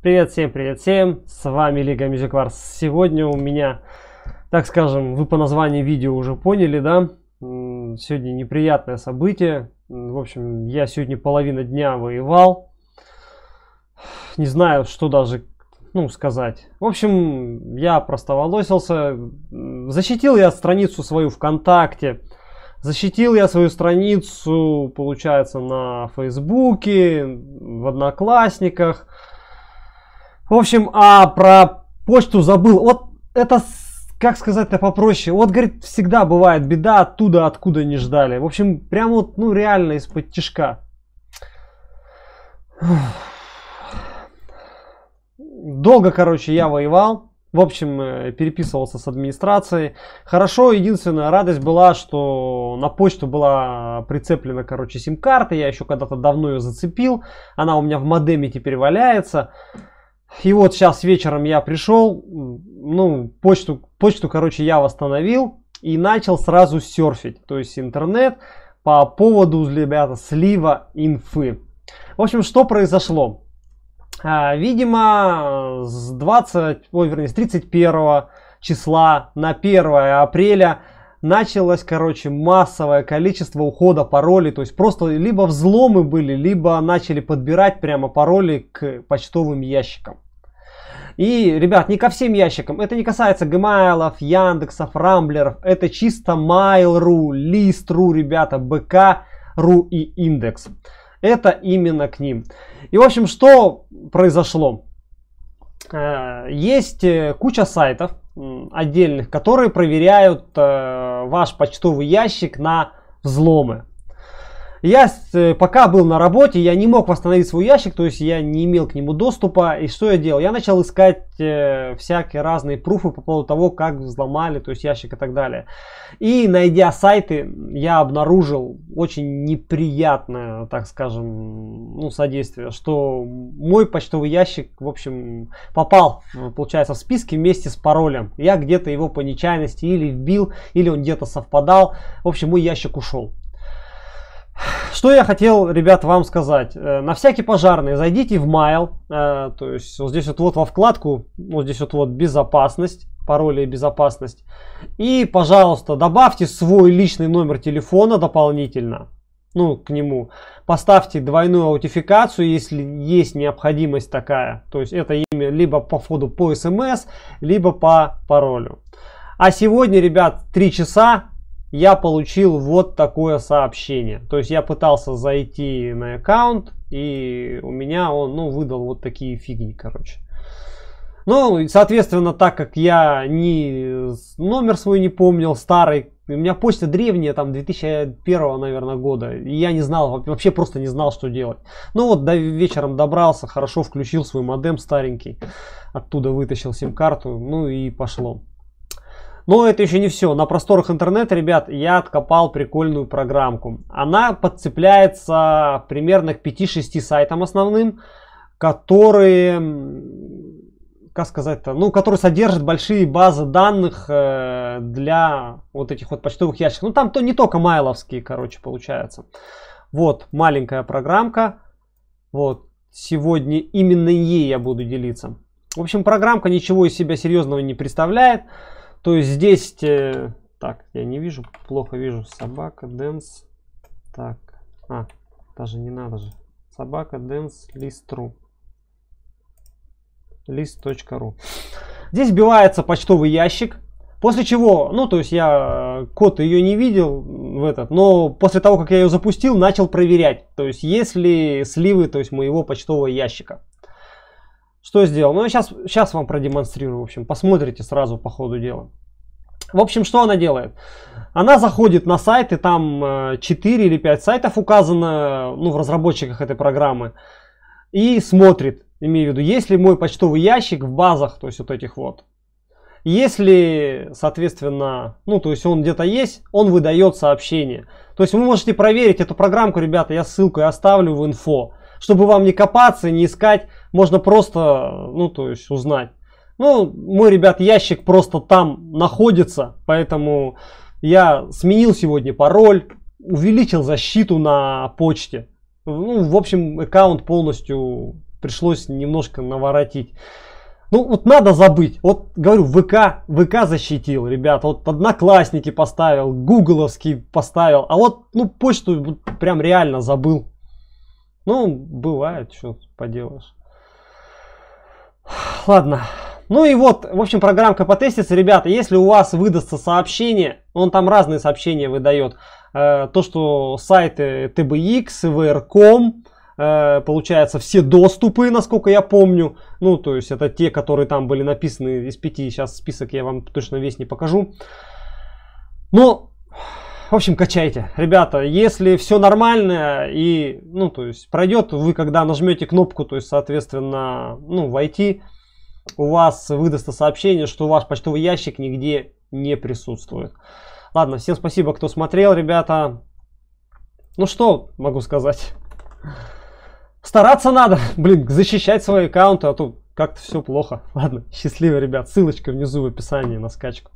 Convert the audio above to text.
Привет всем, привет всем, с вами Лига Music Wars. Сегодня у меня, так скажем, вы по названию видео уже поняли, да? Сегодня неприятное событие. В общем, я сегодня половина дня воевал. Не знаю, что даже, ну, сказать. В общем, я простоволосился. Защитил я страницу свою ВКонтакте. Защитил я свою страницу, получается, на Фейсбуке, в Одноклассниках. В общем, а про почту забыл. Вот это, как сказать-то попроще. Вот, говорит, всегда бывает беда оттуда, откуда не ждали. В общем, прям вот, ну, реально из-под тяжка. Долго, короче, я воевал. В общем, э, переписывался с администрацией. Хорошо, единственная радость была, что на почту была прицеплена, короче, сим-карта. Я еще когда-то давно ее зацепил. Она у меня в модеме теперь валяется. И вот сейчас вечером я пришел, ну, почту, почту, короче, я восстановил и начал сразу серфить, то есть интернет по поводу, ребята, слива инфы. В общем, что произошло? А, видимо, с 20, ой, вернее, с 31 числа на 1 апреля началось, короче, массовое количество ухода паролей. То есть просто либо взломы были, либо начали подбирать прямо пароли к почтовым ящикам. И, ребят, не ко всем ящикам. Это не касается Gmailов, Яндексов, Рамблеров. Это чисто Mail.ru, List.ru, ребята, БК.ру и Индекс. Это именно к ним. И, в общем, что произошло? Э, есть э, куча сайтов отдельных, которые проверяют э, ваш почтовый ящик на взломы. Я э, пока был на работе, я не мог восстановить свой ящик, то есть я не имел к нему доступа. И что я делал? Я начал искать э, всякие разные пруфы по поводу того, как взломали, то есть ящик и так далее. И найдя сайты, я обнаружил очень неприятное, так скажем, ну, содействие, что мой почтовый ящик, в общем, попал, э, получается, в списке вместе с паролем. Я где-то его по нечаянности или вбил, или он где-то совпадал. В общем, мой ящик ушел. Что я хотел, ребят, вам сказать. Э, на всякий пожарный зайдите в mail, э, то есть вот здесь вот, вот во вкладку, вот здесь вот, вот безопасность, пароли и безопасность. И, пожалуйста, добавьте свой личный номер телефона дополнительно, ну, к нему. Поставьте двойную аутификацию, если есть необходимость такая. То есть это имя либо по входу по смс, эм либо по паролю. А сегодня, ребят, 3 часа я получил вот такое сообщение. То есть я пытался зайти на аккаунт, и у меня он ну, выдал вот такие фигни, короче. Ну, соответственно, так как я не номер свой не помнил, старый, у меня почта древняя, там, 2001, наверное, года. И я не знал, вообще просто не знал, что делать. Ну вот, до, вечером добрался, хорошо включил свой модем старенький. Оттуда вытащил сим-карту, ну и пошло. Но это еще не все. На просторах интернета, ребят, я откопал прикольную программку. Она подцепляется примерно к 5-6 сайтам основным, которые как сказать-то, ну, которые содержат большие базы данных э, для вот этих вот почтовых ящиков. Ну, там то не только майловские, короче, получается. Вот, маленькая программка. Вот, сегодня именно ей я буду делиться. В общем, программка ничего из себя серьезного не представляет. То есть здесь... Э, так, я не вижу, плохо вижу. Собака, дэнс. Так, а, даже не надо же. Собака, дэнс, лист.ру. Лист.ру. Здесь вбивается почтовый ящик. После чего, ну то есть я э, код ее не видел в этот, но после того, как я ее запустил, начал проверять. То есть если сливы, то есть моего почтового ящика. Что сделал? Ну сейчас, сейчас вам продемонстрирую, в общем, посмотрите сразу по ходу дела. В общем, что она делает? Она заходит на сайт, и там 4 э, или 5 сайтов указано ну, в разработчиках этой программы. И смотрит, имею в виду, есть ли мой почтовый ящик в базах, то есть вот этих вот. Если, соответственно, ну, то есть он где-то есть, он выдает сообщение. То есть вы можете проверить эту программку, ребята, я ссылку оставлю в инфо. Чтобы вам не копаться, не искать, можно просто, ну, то есть узнать. Ну, мой, ребят, ящик просто там находится, поэтому я сменил сегодня пароль, увеличил защиту на почте. Ну, в общем, аккаунт полностью пришлось немножко наворотить. Ну, вот надо забыть. Вот, говорю, ВК, ВК защитил, ребят. Вот Одноклассники поставил, Гугловский поставил. А вот, ну, почту прям реально забыл. Ну, бывает, что поделаешь. Ладно. Ну и вот, в общем, программка потестится. Ребята, если у вас выдастся сообщение, он там разные сообщения выдает, э, то, что сайты TBX, VR.com, э, получается, все доступы, насколько я помню. Ну, то есть, это те, которые там были написаны из пяти. Сейчас список я вам точно весь не покажу. Но ну, в общем, качайте. Ребята, если все нормально и, ну, то есть пройдет, вы когда нажмете кнопку, то есть, соответственно, ну, войти, у вас выдастся сообщение, что ваш почтовый ящик нигде не присутствует. Ладно, всем спасибо, кто смотрел, ребята. Ну что могу сказать? Стараться надо, блин, защищать свои аккаунты, а то как-то все плохо. Ладно, счастливо, ребят. Ссылочка внизу в описании на скачку.